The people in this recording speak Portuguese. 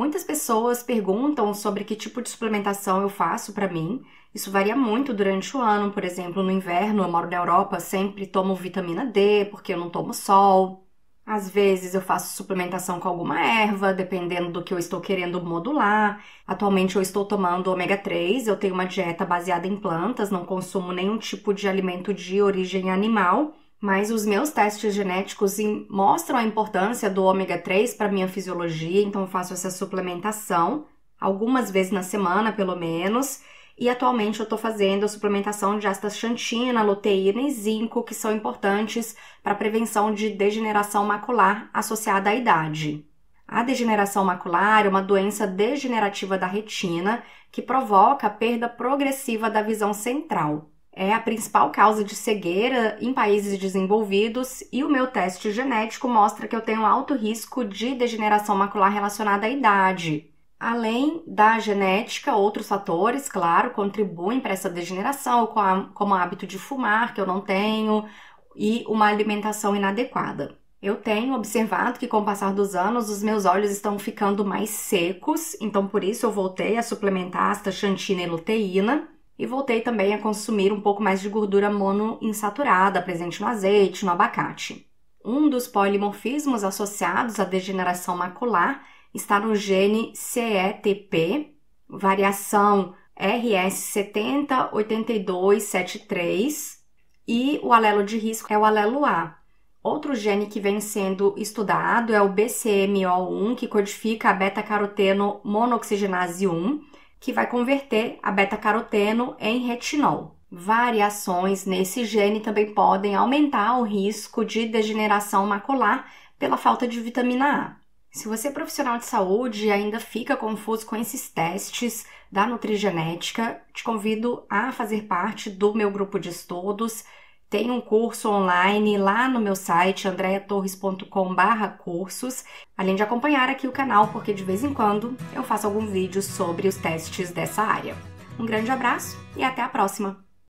Muitas pessoas perguntam sobre que tipo de suplementação eu faço para mim. Isso varia muito durante o ano, por exemplo, no inverno, eu moro na Europa, sempre tomo vitamina D porque eu não tomo sol. Às vezes eu faço suplementação com alguma erva, dependendo do que eu estou querendo modular. Atualmente eu estou tomando ômega 3, eu tenho uma dieta baseada em plantas, não consumo nenhum tipo de alimento de origem animal. Mas os meus testes genéticos mostram a importância do ômega 3 para minha fisiologia, então faço essa suplementação algumas vezes na semana, pelo menos. E atualmente eu estou fazendo a suplementação de astaxantina, luteína e zinco, que são importantes para a prevenção de degeneração macular associada à idade. A degeneração macular é uma doença degenerativa da retina que provoca a perda progressiva da visão central é a principal causa de cegueira em países desenvolvidos e o meu teste genético mostra que eu tenho alto risco de degeneração macular relacionada à idade. Além da genética, outros fatores, claro, contribuem para essa degeneração, como o hábito de fumar, que eu não tenho, e uma alimentação inadequada. Eu tenho observado que, com o passar dos anos, os meus olhos estão ficando mais secos, então por isso eu voltei a suplementar astaxantina e luteína. E voltei também a consumir um pouco mais de gordura monoinsaturada presente no azeite, no abacate. Um dos polimorfismos associados à degeneração macular está no gene CETP, variação RS708273, e o alelo de risco é o alelo A. Outro gene que vem sendo estudado é o BCMO1, que codifica a beta-caroteno monoxigenase 1, que vai converter a beta-caroteno em retinol. Variações nesse gene também podem aumentar o risco de degeneração macular pela falta de vitamina A. Se você é profissional de saúde e ainda fica confuso com esses testes da nutrigenética, te convido a fazer parte do meu grupo de estudos tem um curso online lá no meu site andreatorres.com/cursos, além de acompanhar aqui o canal, porque de vez em quando eu faço algum vídeo sobre os testes dessa área. Um grande abraço e até a próxima.